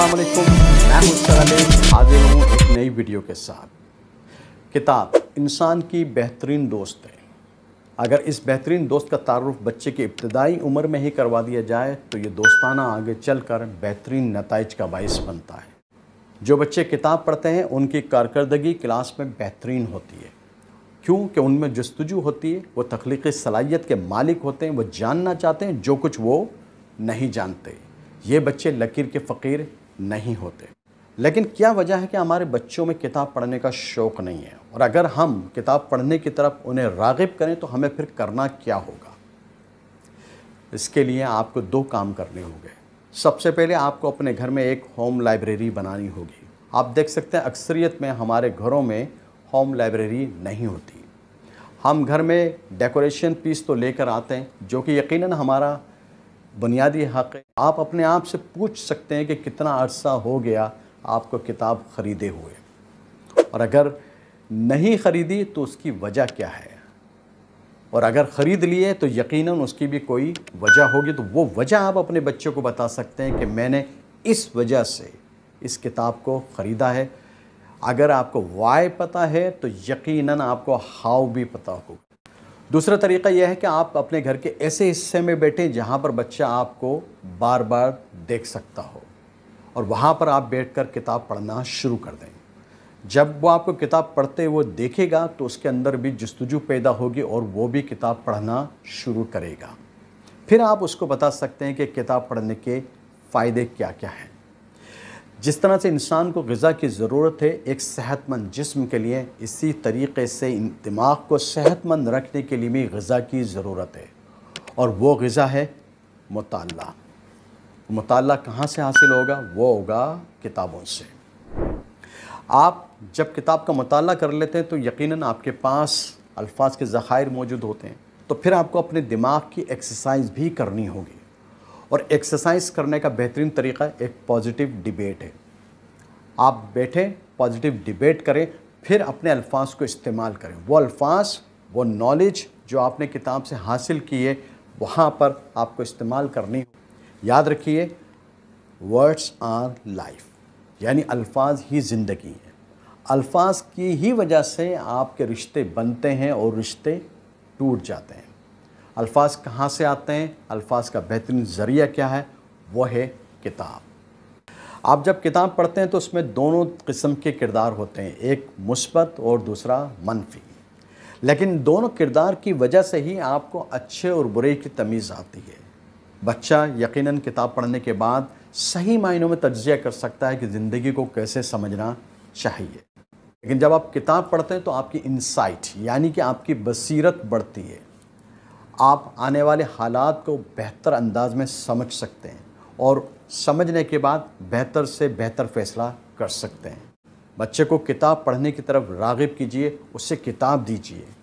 अस्सलाम मैं मुस्तर हाजिर एक नई वीडियो के साथ किताब इंसान की बेहतरीन दोस्त है अगर इस बेहतरीन दोस्त का तारुफ बच्चे की इब्तदाई उम्र में ही करवा दिया जाए तो ये दोस्ताना आगे चल कर बेहतरीन नतज का बायस बनता है जो बच्चे किताब पढ़ते हैं उनकी कारकर्दगी क्लास में बेहतरीन होती है क्योंकि उनमें जस्तजू होती है वह तख्लीकी सलाहियत के मालिक होते हैं वह जानना चाहते हैं जो कुछ वो नहीं जानते ये बच्चे लकीर के फ़कीर नहीं होते लेकिन क्या वजह है कि हमारे बच्चों में किताब पढ़ने का शौक़ नहीं है और अगर हम किताब पढ़ने की तरफ उन्हें रागिब करें तो हमें फिर करना क्या होगा इसके लिए आपको दो काम करने होंगे सबसे पहले आपको अपने घर में एक होम लाइब्रेरी बनानी होगी आप देख सकते हैं अक्सरियत में हमारे घरों में होम लाइब्रेरी नहीं होती हम घर में डेकोरेशन पीस तो लेकर आते हैं जो कि यकीनन हमारा बुनियादी हक़ है आप अपने आप से पूछ सकते हैं कि कितना अर्सा हो गया आपको किताब ख़रीदे हुए और अगर नहीं ख़रीदी तो उसकी वजह क्या है और अगर ख़रीद लिए तो यकीनन उसकी भी कोई वजह होगी तो वो वजह आप अपने बच्चों को बता सकते हैं कि मैंने इस वजह से इस किताब को ख़रीदा है अगर आपको वाई पता है तो यकीनन आपको हाउ भी पता होगा दूसरा तरीका यह है कि आप अपने घर के ऐसे हिस्से में बैठें जहाँ पर बच्चा आपको बार बार देख सकता हो और वहाँ पर आप बैठकर किताब पढ़ना शुरू कर दें जब वो आपको किताब पढ़ते हुए देखेगा तो उसके अंदर भी जस्तजू पैदा होगी और वो भी किताब पढ़ना शुरू करेगा फिर आप उसको बता सकते हैं कि किताब पढ़ने के फ़ायदे क्या क्या हैं जिस तरह से इंसान को गज़ा की ज़रूरत है एक सेहतमंद जिस्म के लिए इसी तरीके से दिमाग को सेहतमंद रखने के लिए भी गज़ा की ज़रूरत है और वो गज़ा है मताल मताल कहाँ से हासिल होगा वो होगा किताबों से आप जब किताब का मताल कर लेते हैं तो यकीनन आपके पास अल्फाज के ज़ख़ायर मौजूद होते हैं तो फिर आपको अपने दिमाग की एक्सरसाइज भी करनी होगी और एक्सरसाइज करने का बेहतरीन तरीका एक पॉजिटिव डिबेट है आप बैठें पॉजिटिव डिबेट करें फिर अपने अल्फाज को इस्तेमाल करें वो अल्फाज वो नॉलेज जो आपने किताब से हासिल की है वहाँ पर आपको इस्तेमाल करनी याद रखिए वर्ड्स आर लाइफ यानी अल्फाज ही ज़िंदगी है अल्फाज की ही वजह से आपके रिश्ते बनते हैं और रिश्ते टूट जाते हैं अल्फाज कहाँ से आते हैं अल्फाज का बेहतरीन ज़रिया क्या है वह है किताब आप जब किताब पढ़ते हैं तो उसमें दोनों किस्म के किरदार होते हैं एक मुस्बत और दूसरा मनफी लेकिन दोनों किरदार की वजह से ही आपको अच्छे और बुरे की तमीज़ आती है बच्चा यकीनन किताब पढ़ने के बाद सही मायनों में तजिया कर सकता है कि ज़िंदगी को कैसे समझना चाहिए लेकिन जब आप किताब पढ़ते हैं तो आपकी इंसाइट यानी कि आपकी बसीरत बढ़ती है आप आने वाले हालात को बेहतर अंदाज में समझ सकते हैं और समझने के बाद बेहतर से बेहतर फैसला कर सकते हैं बच्चे को किताब पढ़ने की तरफ रागिब कीजिए उससे किताब दीजिए